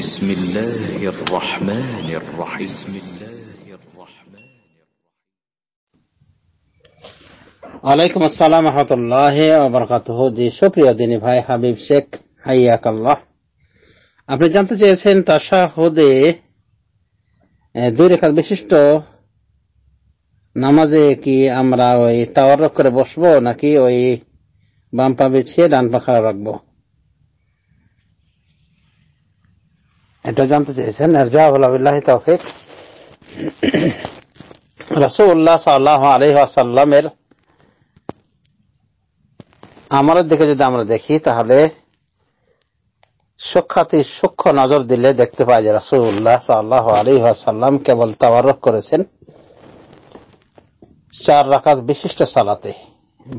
بسم الله الرحمن الرحيم بسم الله الرحمن ভাই আপনি জানতে চেয়েছেন তাশাহুদে দুই রেখার বিশিষ্ট নামাজে কি আমরা ওই তাওয়ারক করে বসবো নাকি ওই বাম পা বিছিয়ে ডান পাখা রাখবো এটা জানতে চেয়েছেন আল্লাহ আমাদের দিকে যদি আমরা দেখি তাহলে সুখ্যাতি সূক্ষ্ম নজর দিলে দেখতে পাই যে রাসুল্লাহ সাল্লাহ আলহাসাল্লাম কেবল তাবারক করেছেন চার রাকাত বিশিষ্ট সালাতে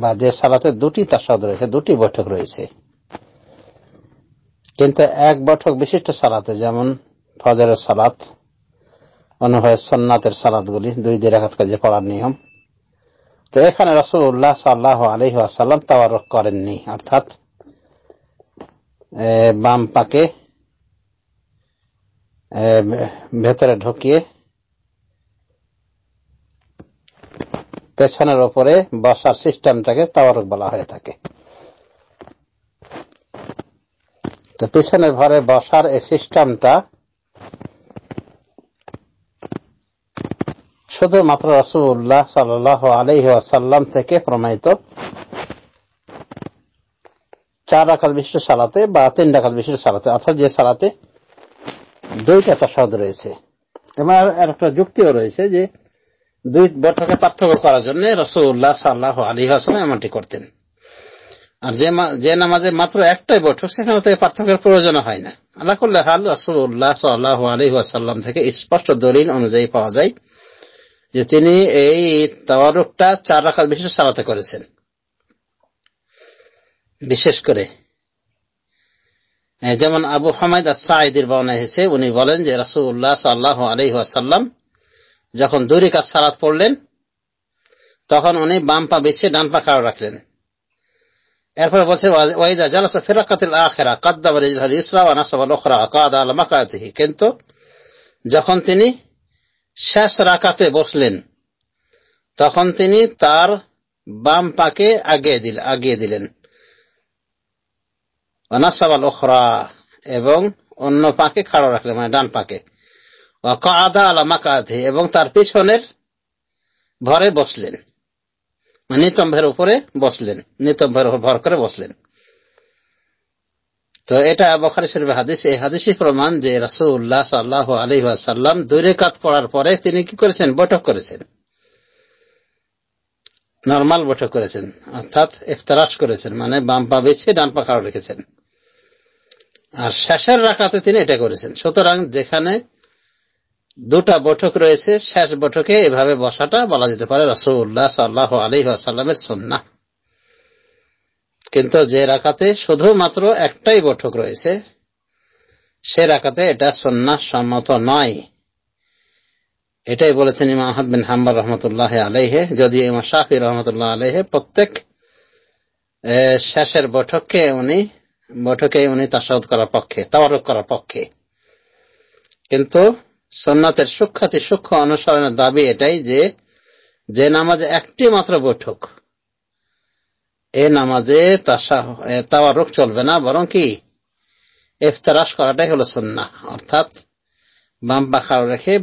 বা যে সালাতে দুটি তার তাসাদ রয়েছে দুটি বৈঠক রয়েছে কিন্তু এক বৈঠক বিশিষ্ট সালাতে যেমন ফজরের সালাত অনুভয় সন্ন্যাতের সালাদগুলি দুই দেরাঘাত কাজে পড়ার নিয়ম তো এখানে রসুল্লাহ সাল্লাহ আলি আসাল্লাম তাওয়ারক করেননি অর্থাৎ বাম পাকে ভেতরে ঢুকিয়ে পেছনের ওপরে বসার সিস্টেমটাকে তাওয়ারক বলা হয়ে থাকে তো পিছনের ঘরে বসার এই সিস্টেমটা শুধুমাত্র রসুল্লাহ সাল আলহি আসাল্লাম থেকে প্রমাণিত চার রাখাল বিশিষ্ট সালাতে বা তিন রাখাল বিশিষ্ট সালাতে অর্থাৎ যে সালাতে দুইটা তসাদ রয়েছে এবং আর একটা যুক্তিও রয়েছে যে দুই বৈঠকে পার্থক্য করার জন্য রসুল্লাহ সাল্লাহ আলী হাসান এমনটি করতেন আর যে যে নামাজে মাত্র একটাই বৈঠক সেখানে থেকে পার্থক্যের প্রয়োজন হয় না আল্লাহ করলে হাল রাসুল্লাহ সাল্লাহ আলহিহাসাল্লাম থেকে স্পষ্ট দলিল অনুযায়ী পাওয়া যায় যে তিনি এই তাওয়ারুকটা চার রাখাত বিশেষ সালাতে করেছেন বিশেষ করে যেমন আবু হামাইদ আসাইদির বর্ণনা এসেছে উনি বলেন যে রাসুল্লাহ সাল্লাহ আলহি আসাল্লাম যখন দুরিকাত সালাত পড়লেন তখন উনি বাম পা বেছে ডান পা খাড়া রাখলেন এরপরে বলছে ওয়াইদা জালাসা ফিরাকাতিল আখিরা কাদ্দাবার ইজহার ইসরা ও নাসাবাল ওখরা কাদ আলা মাকাতিহি কিন্তু যখন তিনি শেষ রাকাতে বসলেন তখন তিনি তার বাম পাকে আগিয়ে দিল আগিয়ে দিলেন অনাসাবাল ওখরা এবং অন্য পাকে খাড়া রাখলেন মানে ডান পাকে কাদা আলা মাকাতিহি এবং তার পিছনের ভরে বসলেন নিতম্ভের মানে উপরে বসলেন নিতম্ভের ভর করে বসলেন তো এটা বখারি শরীফ হাদিস এই হাদিসই প্রমাণ যে রাসুল্লাহ সাল্লাহ আলি সাল্লাম দূরে কাত পড়ার পরে তিনি কি করেছেন বৈঠক করেছেন নর্মাল বৈঠক করেছেন অর্থাৎ ইফতারাস করেছেন মানে বাম পা বেছে ডান পা খাড়া রেখেছেন আর শেষের রাখাতে তিনি এটা করেছেন সুতরাং যেখানে দুটা বৈঠক রয়েছে শেষ বৈঠকে এভাবে বসাটা বলা যেতে পারে রসুল্লাহ সাল্লাহ আলী আসাল্লামের সন্না কিন্তু যে রাকাতে শুধুমাত্র একটাই বৈঠক রয়েছে সে রাখাতে এটা সন্না সম্মত নয় এটাই বলেছেন ইমা আহমিন হাম্বার রহমতুল্লাহ আলহে যদি ইমা শাহি রহমতুল্লাহ আলহে প্রত্যেক শেষের বৈঠককে উনি বৈঠকে উনি তাসাদ করার পক্ষে তাওয়ারক করার পক্ষে কিন্তু সন্ন্যতের সূক্ষাতে সূক্ষ্ম অনুসরণের দাবি এটাই যে যে নামাজে একটি মাত্র বৈঠক এ নামাজে রোগ চলবে না বরং কি এফতারাস করাটাই হলো সন্না অর্থাৎ বাম পা খাড়ো রেখে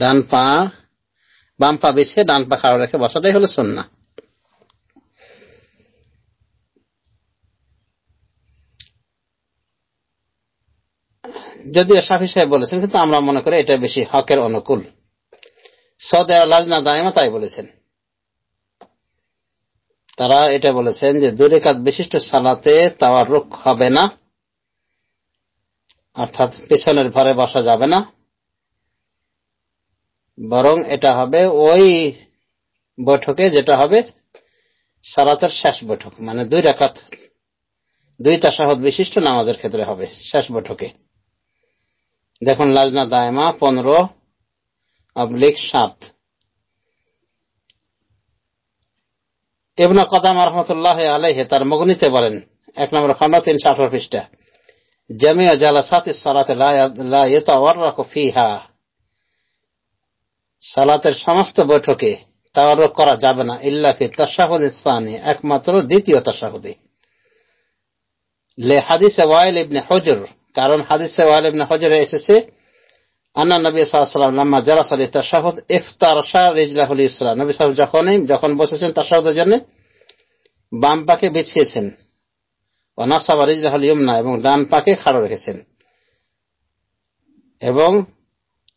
ডান পা বাম পা বেছে ডান পা খাড়ো রেখে বসাটাই হলো সন্না যদিও সাফি সাহেব বলেছেন কিন্তু আমরা মনে করি এটা বেশি হকের অনুকূল লাজনা দায়মা তাই বলেছেন তারা এটা বলেছেন যে দুই রেখাত বিশিষ্ট সালাতে তাওয়ার তাওয়ারুক হবে না অর্থাৎ পিছনের ঘরে বসা যাবে না বরং এটা হবে ওই বৈঠকে যেটা হবে সালাতের শেষ বৈঠক মানে দুই রেখাত দুই তাসাহত বিশিষ্ট নামাজের ক্ষেত্রে হবে শেষ বৈঠকে দেখুন লাজনা দায়মা পনেরো অবলিক সাত এবনা কদাম রহমতুল্লাহ আলহে তার মগ্নিতে বলেন এক নম্বর খন্ড তিনশো আঠারো পৃষ্ঠা জামিয়া জালাসাত সালাতে লা ইয়াতাওয়াররাকু ফিহা সালাতের সমস্ত বৈঠকে তাওয়ার করা যাবে না ইল্লাফি ফি তাশাহুদ একমাত্র দ্বিতীয় তাসাহুদি লে হাদিসে ওয়াইল ইবনে হজর কারণ হাদিস হজরে এসেছে আন্না নবী সাল্লাম লাম্মা জারা সালি তাশাহুদ ইফতার শাহ রিজলাহুল ইসলাম নবী সাহেব যখনই যখন বসেছেন তাশাহুদের জন্য বাম পাকে বিছিয়েছেন অনাসাবা রিজলাহুল ইমনা এবং ডান পাকে খাড়ো রেখেছেন এবং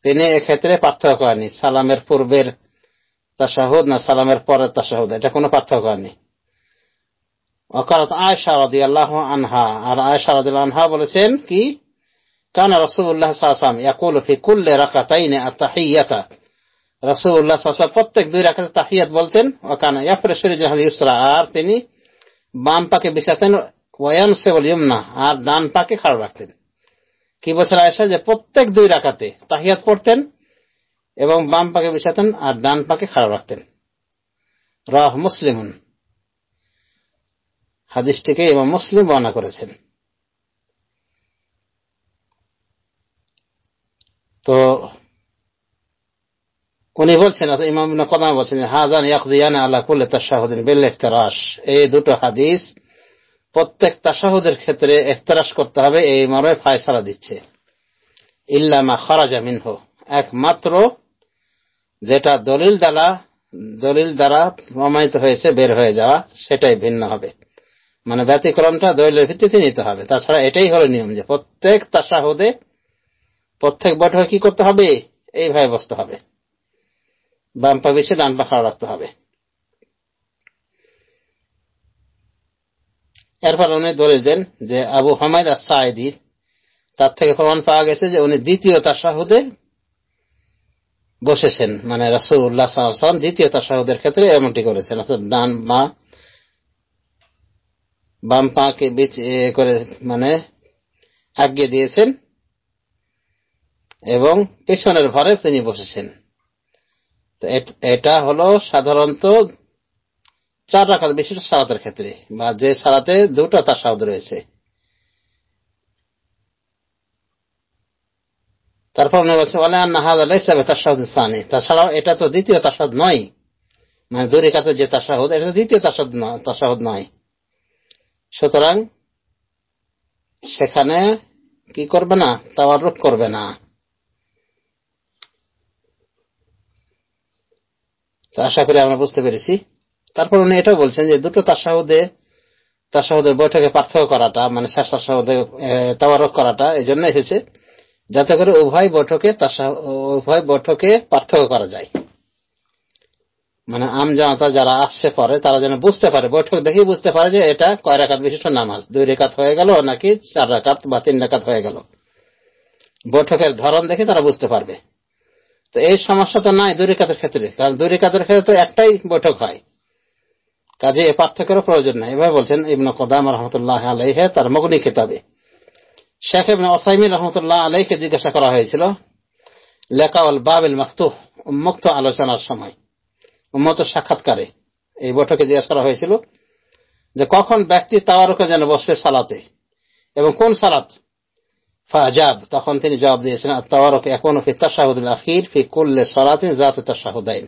তিনি এক্ষেত্রে পার্থক্য করেনি সালামের পূর্বের তাশাহুদ না সালামের পরের তাশাহুদ এটা কোনো পার্থক্য হয়নি অকারত আয়সা রদি আল্লাহ আনহা আর আয়সা রদি আনহা বলেছেন কি কান রসুল্লাহ সাসাম ইয়াকুল ফি কুল্লে রাখা তাই নে তাহিয়াতা রসুল্লাহ সাসাম প্রত্যেক দুই রাখা তাহিয়াত বলতেন অকানা ইয়াফরে শরীর জাহাল ইউসরা আর তিনি বাম পাকে বিছাতেন ওয়ান সেবল ইমনা আর ডান পাকে খাড়া রাখতেন কি বলছেন আয়সা যে প্রত্যেক দুই রাখাতে তাহিয়াত পড়তেন এবং বাম পাকে বিছাতেন আর ডান পাকে খাড়া রাখতেন রাহ মুসলিমুন হাদিসটিকে ইমাম মুসলিম বর্ণনা করেছেন তো উনি বলছেন ইমাম কদাম বলছেন হাজান ইয়াকজিয়ানা আল্লাহ কুল্লে তাশাহুদ্দিন বিল ইফতারাস এই দুটো হাদিস প্রত্যেক তাশাহুদের ক্ষেত্রে এফতারাস করতে হবে এই মর্মে ফায়সালা দিচ্ছে ইল্লামা খরাজা মিনহ একমাত্র যেটা দলিল দ্বারা দলিল দ্বারা প্রমাণিত হয়েছে বের হয়ে যাওয়া সেটাই ভিন্ন হবে মানে ব্যতিক্রমটা দৈলের ভিত্তিতে নিতে হবে তাছাড়া এটাই হলো নিয়ম যে প্রত্যেক তাসাহুদে প্রত্যেক বৈঠকে কি করতে হবে এইভাবে বসতে হবে বাম পা বেশি ডান পা খাড়া রাখতে হবে এরপর উনি দেন যে আবু হামাইদ আর সাইদি তার থেকে প্রমাণ পাওয়া গেছে যে উনি দ্বিতীয় তাসাহুদে বসেছেন মানে রাসুল্লাহ দ্বিতীয় তাসাহুদের ক্ষেত্রে এমনটি করেছেন অর্থাৎ ডান বা বাম পাকে বিচ করে মানে আগিয়ে দিয়েছেন এবং পেছনের ঘরে তিনি বসেছেন তো এটা হলো সাধারণত চার রাখাত বিশেষ সালাতের ক্ষেত্রে বা যে সালাতে দুটা সাদ রয়েছে তারপর উনি বলছে বলে নাহাদ আল্লাহ তার তাসাউদ স্থানে তাছাড়াও এটা তো দ্বিতীয় তাসাদ নয় মানে দূরে কাছে যে তাসাহুদ এটা তো দ্বিতীয় তাসাদ তাসাহুদ নয় সুতরাং সেখানে কি করবে না তাওয়ারুক করবে না আশা করি আমরা বুঝতে পেরেছি তারপর উনি এটাও বলছেন যে দুটো তাসাহুদে তাসাহুদের বৈঠকে পার্থক্য করাটা মানে শেষ তাসাহুদে তাওয়ারক করাটা এই জন্য এসেছে যাতে করে উভয় বৈঠকে উভয় বৈঠকে পার্থক্য করা যায় মানে আম জনতা যারা আসছে পরে তারা যেন বুঝতে পারে বৈঠক দেখে বুঝতে পারে যে এটা কয় রেখাত বিশিষ্ট নামাজ দুই রেখাত হয়ে গেল নাকি চার রেখাত বা তিন রেখাত হয়ে গেল বৈঠকের ধরন দেখে তারা বুঝতে পারবে তো এই সমস্যা তো নাই দুই রেখাতের ক্ষেত্রে কারণ দুই রেখাতের ক্ষেত্রে তো একটাই বৈঠক হয় কাজে এ পার্থক্যের প্রয়োজন নাই এভাবে বলছেন ইবন কদাম রহমতুল্লাহ আলহে তার মগ্নি খেতাবে শেখ ইবন ওসাইমিন রহমতুল্লাহ আলহকে জিজ্ঞাসা করা হয়েছিল লেকাউল বাবিল মাহতুহ উন্মুক্ত আলোচনার সময় মতো সাক্ষাৎকারে এই বৈঠকে জিজ্ঞাসা করা হয়েছিল যে কখন ব্যক্তি তাওয়ারুকে যেন বসবে সালাতে এবং কোন সালাত ফাজাব তখন তিনি জবাব দিয়েছেন তাওয়ারক এখন ফি তাশাহুদুল আখির ফি কুল্লে সালাতিন জাতে তাশাহুদাইন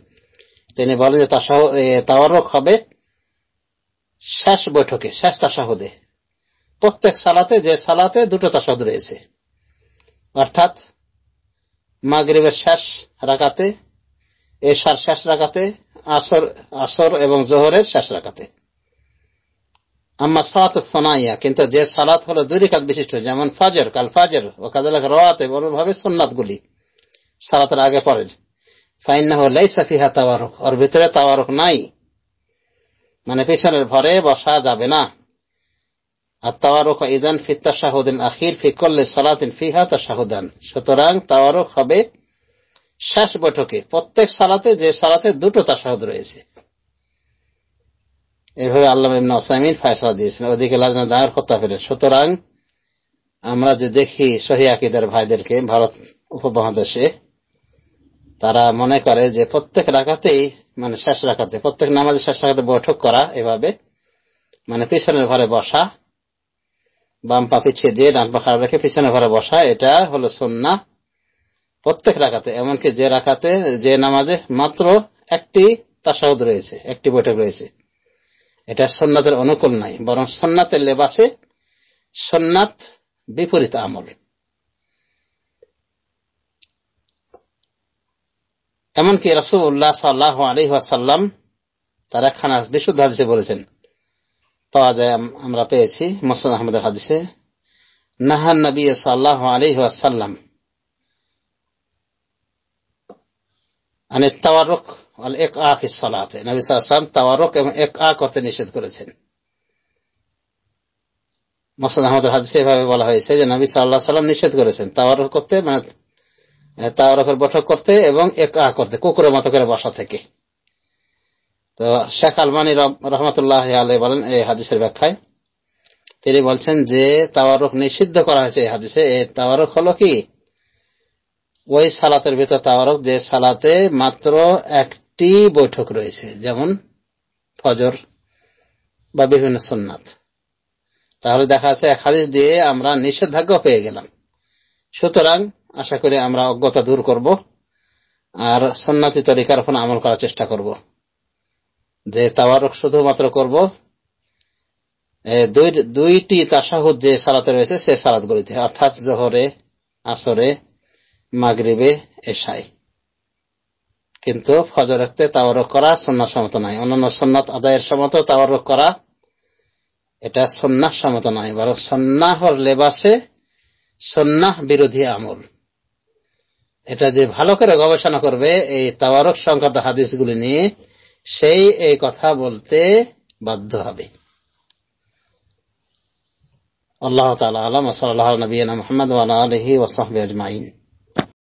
তিনি বলেন যে তাওয়ারুক হবে শেষ বৈঠকে শেষ তাশাহুদে প্রত্যেক সালাতে যে সালাতে দুটো তাশাহুদ রয়েছে অর্থাৎ মাগরিবের শেষ রাখাতে এশার শেষ রাখাতে আসর আসর এবং জোহরের শেষ রাখাতে আম্মা সাত সোনাইয়া কিন্তু যে সালাত হলো দুই রেখাত বিশিষ্ট যেমন ফাজের কাল ফাজের ও কাজালাক রওয়াতে বরভাবে সোননাথগুলি সালাতের আগে পরে ফাইন্নাহ লাই সাফিহা তাওয়ারক ওর ভিতরে তাওয়ারক নাই মানে পিছনের ভরে বসা যাবে না আর তাওয়ারক ইদান ফিত্তা শাহুদিন আখির ফিকল্লে সালাতিন ফিহা তা শাহুদান সুতরাং তাওয়ারক হবে শেষ বৈঠকে প্রত্যেক সালাতে যে সালাতে দুটো তাসাহদ রয়েছে এভাবে আল্লাহ ইবনা ওসাইমিন ফায়সলা দিয়েছেন ওদিকে লাজনা দায়ের হত্যা ফেলে সুতরাং আমরা যে দেখি শহী আকিদার ভাইদেরকে ভারত উপমহাদেশে তারা মনে করে যে প্রত্যেক রাখাতেই মানে শেষ রাখাতে প্রত্যেক নামাজের শেষ রাখাতে বৈঠক করা এভাবে মানে পিছনের ঘরে বসা বাম পা পিছিয়ে দিয়ে ডান পাখা রেখে পিছনের ঘরে বসা এটা হলো সন্না প্রত্যেক রাখাতে এমনকি যে রাখাতে যে নামাজে মাত্র একটি তাসাউদ রয়েছে একটি বৈঠক রয়েছে এটা সন্ন্যাতের অনুকূল নাই বরং সন্ন্যাতের লেবাসে সন্ন্যাত বিপরীত আমল এমনকি রসুল্লাহ সাল্লাহ সাল্লাম তারা খানা বিশুদ্ধ হাদিসে বলেছেন পাওয়া যায় আমরা পেয়েছি মোসাদ আহমদের হাদিসে নাহান নবী সাল্লাহ সাল্লাম মানে তাওয়ারক এক আখ ইসলাতে নবী সালাম তাওয়ারক এবং এক আ করতে নিষেধ করেছেন মসাদ আহমদ হাদিস এভাবে বলা হয়েছে যে নবী সাল্লাহ সাল্লাম নিষেধ করেছেন তাওয়ারক করতে মানে তাওয়ারকের বৈঠক করতে এবং এক আ করতে কুকুরের মতো করে বসা থেকে তো শেখ আলমানি রহমতুল্লাহ আলে বলেন এই হাদিসের ব্যাখ্যায় তিনি বলছেন যে তাওয়ারক নিষিদ্ধ করা হয়েছে এই হাদিসে এই তাওয়ারক হলো কি ওই সালাতের ভিতর তাওয়ারক যে সালাতে মাত্র একটি বৈঠক রয়েছে যেমন ফজর বা বিভিন্ন সোননাথ তাহলে দেখা যাচ্ছে এক হাদিস দিয়ে আমরা নিষেধাজ্ঞা পেয়ে গেলাম সুতরাং আশা করি আমরা অজ্ঞতা দূর করব আর সন্ন্যাতি তরিকার ওখানে আমল করার চেষ্টা করব যে তাওয়ারক শুধুমাত্র করব দুইটি তাসাহুদ যে সালাতে রয়েছে সে সালাতগুলিতে অর্থাৎ জোহরে আসরে মাগরিবে এসাই কিন্তু ফজর রাখতে তাওয়ার করা সন্ন্যাস সম্মত নাই অন্যান্য সন্ন্যত আদায়ের সম্মত তাওয়ার করা এটা সন্ন্যাস সম্মত নয় বরং সন্ন্যাহ লেবাসে সন্ন্যাহ বিরোধী আমল এটা যে ভালো করে গবেষণা করবে এই তাওয়ারক সংক্রান্ত হাদিসগুলি নিয়ে সেই এই কথা বলতে বাধ্য হবে আল্লাহ তালা আলম সাল্লাহ নবীনা মোহাম্মদ আলহি ওসহবে আজমাইন